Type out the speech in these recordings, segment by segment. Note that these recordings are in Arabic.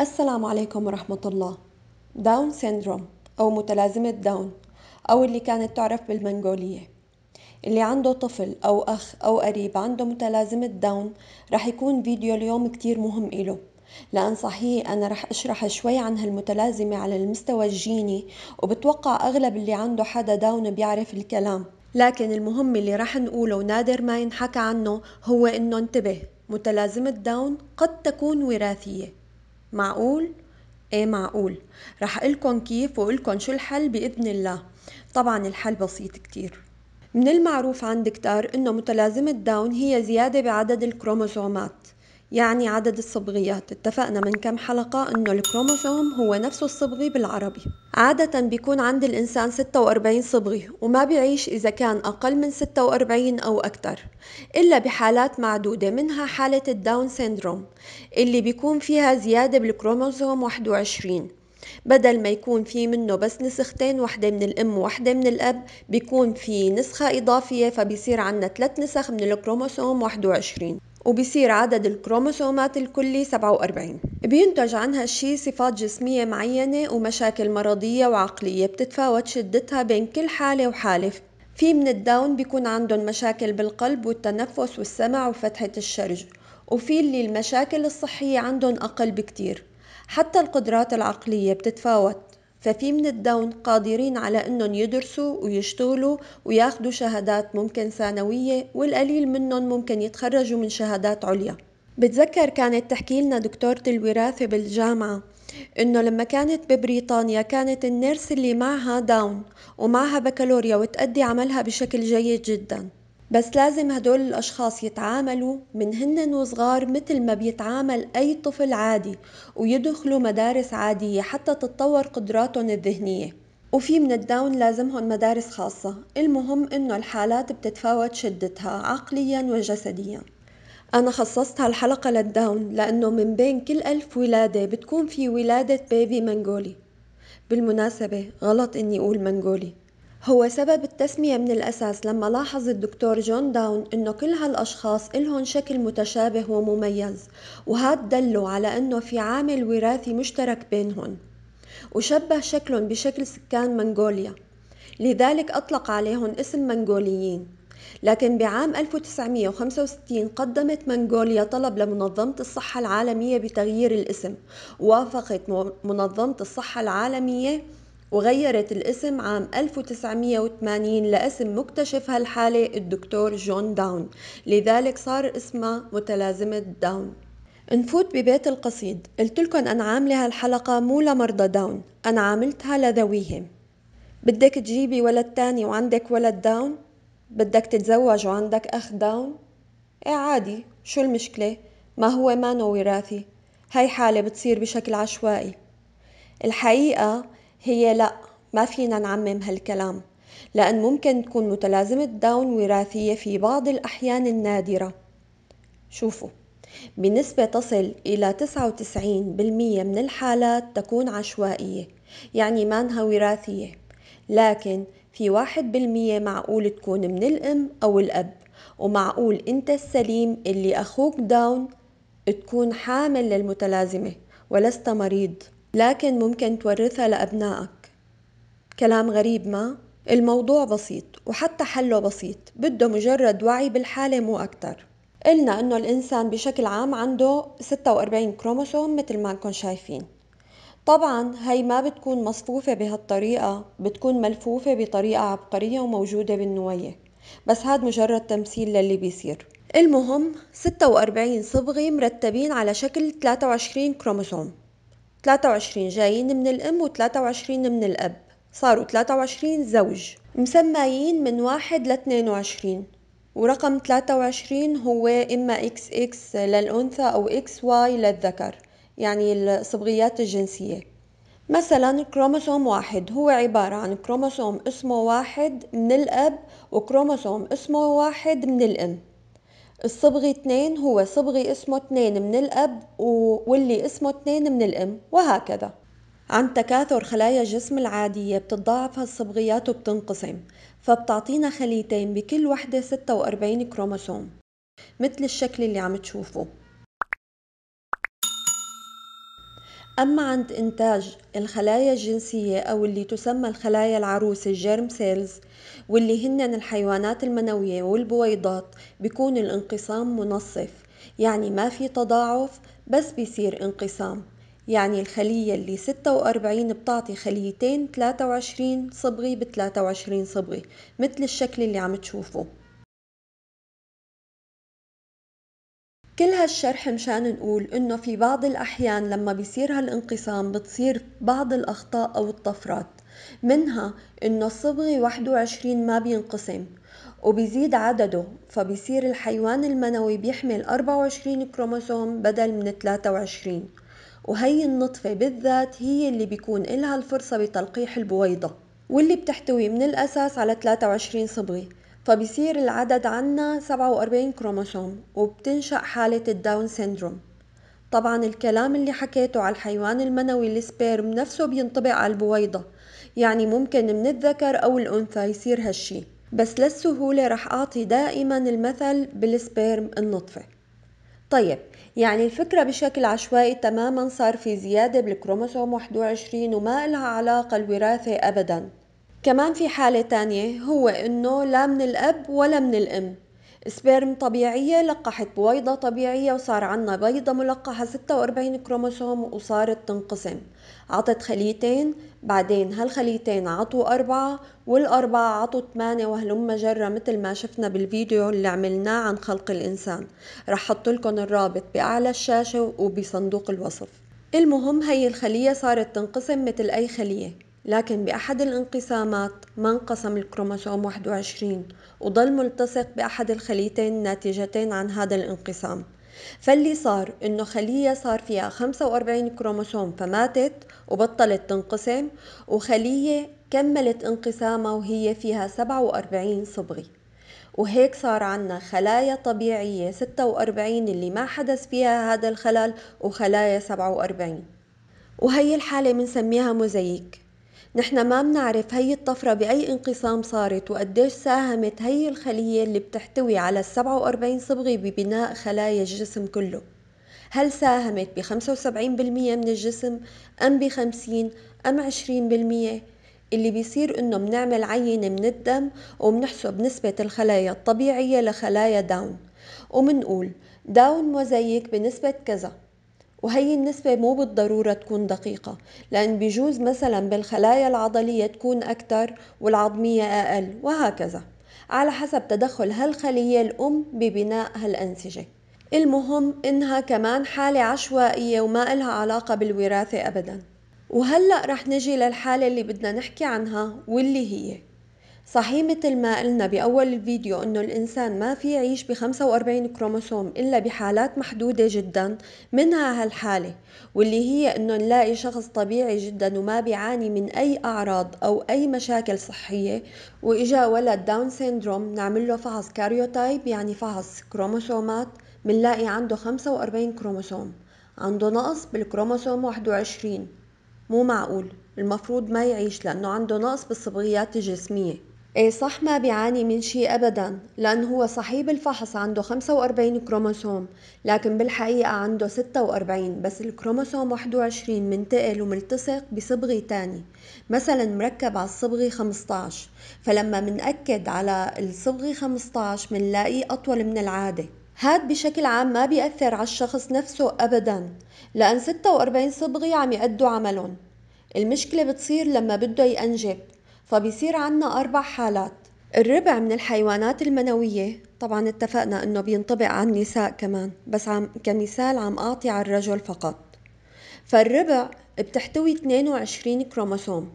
السلام عليكم ورحمة الله داون سيندروم أو متلازمة داون أو اللي كانت تعرف بالمنغولية اللي عنده طفل أو أخ أو قريب عنده متلازمة داون رح يكون فيديو اليوم كتير مهم إله لأن صحيح أنا رح أشرح شوي عن هالمتلازمة على المستوى الجيني وبتوقع أغلب اللي عنده حدا داون بيعرف الكلام لكن المهم اللي رح نقوله ونادر ما ينحكى عنه هو إنه انتبه متلازمة داون قد تكون وراثية معقول ايه معقول رح أقولكم كيف واقولكن شو الحل باذن الله طبعا الحل بسيط كتير من المعروف عند كتار انه متلازمة داون هي زيادة بعدد الكروموسومات يعني عدد الصبغيات اتفقنا من كم حلقة انه الكروموسوم هو نفسه الصبغي بالعربي عادة بيكون عند الانسان 46 صبغي وما بيعيش اذا كان اقل من 46 او اكثر الا بحالات معدودة منها حالة الداون سيندروم اللي بيكون فيها زيادة بالكروموسوم 21 بدل ما يكون في منه بس نسختين واحدة من الأم واحدة من الأب بيكون في نسخة إضافية فبيصير عندنا ثلاث نسخ من الكروموسوم 21 وبصير عدد الكروموسومات الكلي 47 بينتج عن هالشي صفات جسمية معينة ومشاكل مرضية وعقلية بتتفاوت شدتها بين كل حالة وحالة في من الداون بيكون عندهم مشاكل بالقلب والتنفس والسمع وفتحة الشرج وفي اللي المشاكل الصحية عندهم أقل بكتير حتى القدرات العقلية بتتفاوت ففي من الدون قادرين على أنهم يدرسوا ويشتغلوا وياخدوا شهادات ممكن ثانوية والقليل منهم ممكن يتخرجوا من شهادات عليا بتذكر كانت تحكي لنا دكتورة الوراثة بالجامعة انه لما كانت ببريطانيا كانت النيرس اللي معها داون ومعها بكالوريا وتأدي عملها بشكل جيد جداً بس لازم هدول الأشخاص يتعاملوا من هن وصغار مثل ما بيتعامل أي طفل عادي ويدخلوا مدارس عادية حتى تتطور قدراتهم الذهنية وفي من الداون لازمهم مدارس خاصة المهم إنه الحالات بتتفاوت شدتها عقليا وجسديا أنا خصصت هالحلقة للداون لأنه من بين كل ألف ولادة بتكون في ولادة بيبي منغولي بالمناسبة غلط إني أقول منغولي هو سبب التسمية من الأساس لما لاحظ الدكتور جون داون إنه كل هالأشخاص إلهم شكل متشابه ومميز وهاد دله على إنه في عامل وراثي مشترك بينهم وشبه شكلهم بشكل سكان منغوليا لذلك أطلق عليهم اسم منغوليين لكن بعام 1965 قدمت منغوليا طلب لمنظمة الصحة العالمية بتغيير الاسم وافقت منظمة الصحة العالمية وغيرت الاسم عام 1980 لاسم مكتشفها الحالي الدكتور جون داون لذلك صار اسمها متلازمة داون نفوت ببيت القصيد قلتلكن أنا عاملة هالحلقة مو لمرضى داون أنا عاملتها لذويهم بدك تجيبي ولد تاني وعندك ولد داون بدك تتزوج وعندك أخ داون إيه عادي شو المشكلة ما هو مانو وراثي هاي حالة بتصير بشكل عشوائي الحقيقة هي لأ ما فينا نعمم هالكلام لأن ممكن تكون متلازمة داون وراثية في بعض الأحيان النادرة شوفوا بنسبة تصل إلى 99% من الحالات تكون عشوائية يعني مانها وراثية لكن في 1% معقول تكون من الأم أو الأب ومعقول أنت السليم اللي أخوك داون تكون حامل للمتلازمة ولست مريض لكن ممكن تورثها لأبنائك كلام غريب ما؟ الموضوع بسيط وحتى حله بسيط بده مجرد وعي بالحالة مو أكتر قلنا أنه الإنسان بشكل عام عنده 46 كروموسوم مثل ما انكم شايفين طبعا هي ما بتكون مصفوفة بهالطريقة بتكون ملفوفة بطريقة عبقرية وموجودة بالنوية بس هاد مجرد تمثيل للي بيصير المهم 46 صبغة مرتبين على شكل 23 كروموسوم 23 جايين من الأم و23 من الأب صاروا 23 زوج مسمايين من واحد ل 22 ورقم 23 هو إما إكس إكس للأنثى أو إكس واي للذكر يعني الصبغيات الجنسية مثلا كروموسوم واحد هو عبارة عن كروموسوم اسمه واحد من الأب وكروموسوم اسمه واحد من الأم الصبغي 2 هو صبغي اسمه 2 من الأب واللي اسمه 2 من الأم وهكذا عن تكاثر خلايا الجسم العادية بتتضاعف هالصبغيات وبتنقسم فبتعطينا خليتين بكل وحدة 46 كروموسوم مثل الشكل اللي عم تشوفوه أما عند إنتاج الخلايا الجنسية أو اللي تسمى الخلايا العروسة الجيرم سيلز واللي هنن الحيوانات المنوية والبويضات بيكون الانقسام منصف يعني ما في تضاعف بس بيصير انقسام يعني الخلية اللي 46 بتعطي خليتين 23 صبغي ب 23 صبغي مثل الشكل اللي عم تشوفه كل هالشرح مشان نقول إنه في بعض الأحيان لما بيصير هالانقسام بتصير بعض الأخطاء أو الطفرات منها إنه الصبغي 21 ما بينقسم وبيزيد عدده فبيصير الحيوان المنوي بيحمل 24 كروموسوم بدل من 23 وهي النطفة بالذات هي اللي بيكون إلها الفرصة بتلقيح البويضة واللي بتحتوي من الأساس على 23 صبغي فبيصير العدد عنا 47 كروموسوم وبتنشأ حالة الداون سيندروم طبعا الكلام اللي حكيته على الحيوان المنوي السبيرم نفسه بينطبق على البويضة يعني ممكن من الذكر أو الأنثى يصير هالشي بس للسهولة رح أعطي دائما المثل بالسبيرم النطفة طيب يعني الفكرة بشكل عشوائي تماما صار في زيادة بالكروموسوم 21 وما إلها علاقة الوراثة أبدا كمان في حالة تانية هو إنه لا من الأب ولا من الأم سبيرم طبيعية لقحت بويضة طبيعية وصار عنا بيضة ملقحة 46 كروموسوم وصارت تنقسم عطت خليتين بعدين هالخليتين عطوا أربعة والأربعة عطوا ثمانية وهلم جرة مثل ما شفنا بالفيديو اللي عملناه عن خلق الإنسان رح حط لكم الرابط بأعلى الشاشة وبصندوق الوصف المهم هي الخلية صارت تنقسم مثل أي خلية لكن بأحد الانقسامات ما انقسم الكروموسوم 21 وظل ملتصق بأحد الخليتين الناتجتين عن هذا الانقسام فاللي صار إنه خلية صار فيها 45 كروموسوم فماتت وبطلت تنقسم وخلية كملت انقسامها وهي فيها 47 صبغة وهيك صار عنا خلايا طبيعية 46 اللي ما حدث فيها هذا الخلل وخلايا 47 وهي الحالة بنسميها موزاييك نحن ما بنعرف هي الطفرة بأي انقسام صارت وقديش ساهمت هي الخلية اللي بتحتوي على ال 47 صبغة ببناء خلايا الجسم كله هل ساهمت ب 75% من الجسم أم 50 أم 20% اللي بيصير انه بنعمل عينة من الدم وبنحسب نسبة الخلايا الطبيعية لخلايا داون ومنقول داون موزيك بنسبة كذا وهي النسبة مو بالضرورة تكون دقيقة لأن بيجوز مثلا بالخلايا العضلية تكون أكثر والعظمية أقل وهكذا على حسب تدخل هالخلية الأم ببناء هالأنسجة المهم إنها كمان حالة عشوائية وما إلها علاقة بالوراثة أبداً وهلأ رح نجي للحالة اللي بدنا نحكي عنها واللي هي صحيح مثل ما قلنا بأول الفيديو إنه الإنسان ما في يعيش بخمسة وأربعين كروموسوم إلا بحالات محدودة جدا منها هالحالة واللي هي إنه نلاقي شخص طبيعي جدا وما بيعاني من أي أعراض أو أي مشاكل صحية وإجا ولد داون سيندروم نعمل له فحص كاريوتايب يعني فحص كروموسومات منلاقي عنده خمسة وأربعين كروموسوم عنده نقص بالكروموسوم واحد وعشرين مو معقول المفروض ما يعيش لأنه عنده نقص بالصبغيات الجسمية إيه صح ما بيعاني من شيء أبدا لأن هو صحيح بالفحص عنده 45 كروموسوم لكن بالحقيقة عنده 46 بس الكروموسوم 21 منتقل وملتصق بصبغي تاني مثلا مركب على الصبغي 15 فلما منأكد على الصبغي 15 منلاقيه أطول من العادة هاد بشكل عام ما بيأثر على الشخص نفسه أبدا لأن 46 صبغي عم يأدوا عملهم المشكلة بتصير لما بده ينجب فبيصير عنا أربع حالات الربع من الحيوانات المنوية طبعا اتفقنا انه بينطبق على النساء كمان بس عم كمثال عم اعطي على الرجل فقط فالربع بتحتوي 22 كروموسوم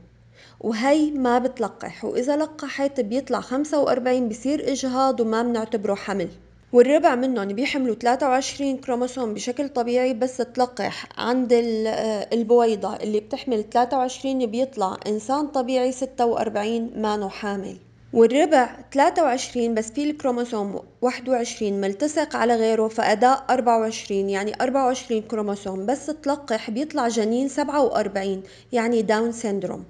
وهي ما بتلقح وإذا لقحت بيطلع 45 بصير إجهاض وما بنعتبره حمل والربع منهم يعني بيحملوا 23 كروموسوم بشكل طبيعي بس تلقح عند آه، البويضة اللي بتحمل 23 بيطلع إنسان طبيعي 46 مانو حامل والربع 23 بس في الكروموسوم 21 ملتصق على غيره فأداء 24 يعني 24 كروموسوم بس تلقح بيطلع جنين 47 يعني داون سيندروم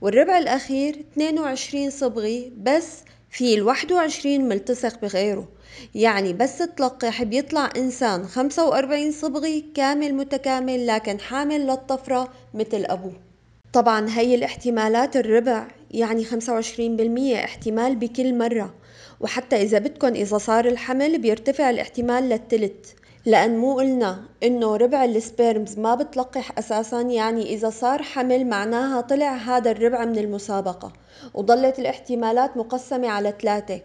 والربع الأخير 22 صبغي بس في ال 21 ملتصق بغيره يعني بس تلقح بيطلع إنسان 45 صبغي كامل متكامل لكن حامل للطفرة مثل أبوه طبعا هي الاحتمالات الربع يعني 25% احتمال بكل مرة وحتى إذا بدكن إذا صار الحمل بيرتفع الاحتمال للتلت لأن مو قلنا إنه ربع السبيرمز ما بتلقح أساسا يعني إذا صار حمل معناها طلع هذا الربع من المسابقة وظلت الاحتمالات مقسمة على ثلاثة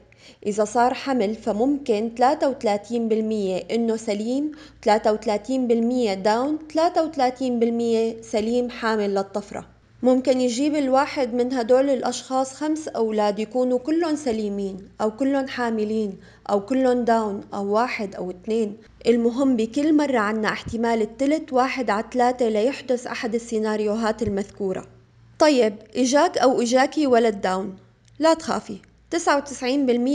إذا صار حمل فممكن 33% إنه سليم 33% داون 33% سليم حامل للطفرة ممكن يجيب الواحد من هدول الأشخاص خمس أولاد يكونوا كلهم سليمين أو كلهم حاملين أو كلهم داون أو واحد أو اتنين المهم بكل مرة عنا احتمال التلت واحد على ثلاثة ليحدث أحد السيناريوهات المذكورة طيب إجاك أو إجاكي ولد داون لا تخافي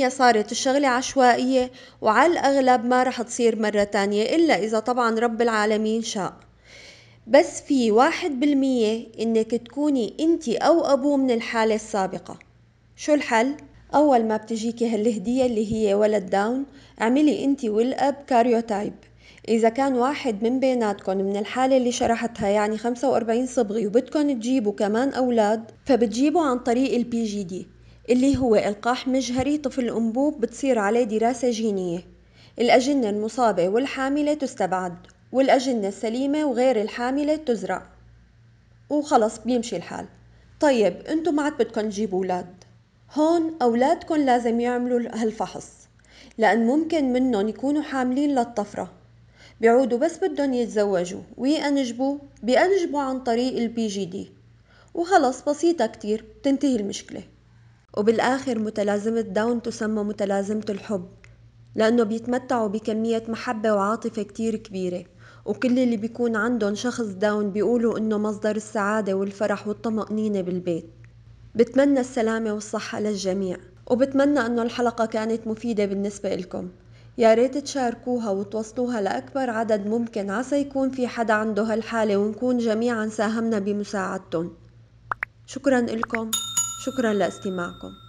99% صارت الشغلة عشوائية وعلى الأغلب ما رح تصير مرة تانية إلا إذا طبعا رب العالمين شاء بس في واحد بالمية إنك تكوني إنتي أو أبوه من الحالة السابقة شو الحل؟ أول ما بتجيكي هالهدية اللي هي ولد داون اعملي أنتي والأب كاريوتايب إذا كان واحد من بيناتكم من الحالة اللي شرحتها يعني 45 صبغي وبدكم تجيبوا كمان أولاد فبتجيبوا عن طريق البي جي دي اللي هو إلقاح مجهري طفل الأنبوب بتصير عليه دراسة جينية الأجنة المصابة والحاملة تستبعد والأجنة السليمة وغير الحاملة تزرع وخلص بيمشي الحال طيب انتم ما عاد بدكم تجيبوا أولاد هون أولادكم لازم يعملوا هالفحص لأن ممكن منهم يكونوا حاملين للطفرة بيعودوا بس بدهم يتزوجوا ويأنجبوا بينجبوا عن طريق البي جي دي وخلص بسيطة كتير بتنتهي المشكلة وبالآخر متلازمة داون تسمى متلازمة الحب لأنه بيتمتعوا بكمية محبة وعاطفة كتير كبيرة وكل اللي بيكون عندهم شخص داون بيقولوا إنه مصدر السعادة والفرح والطمأنينة بالبيت بتمنى السلامة والصحة للجميع وبتمنى إنه الحلقة كانت مفيدة بالنسبة لكم يا ريت تشاركوها وتوصلوها لأكبر عدد ممكن عسى يكون في حدا عنده هالحالة ونكون جميعا ساهمنا بمساعدتهم شكرا لكم شكرا لاستماعكم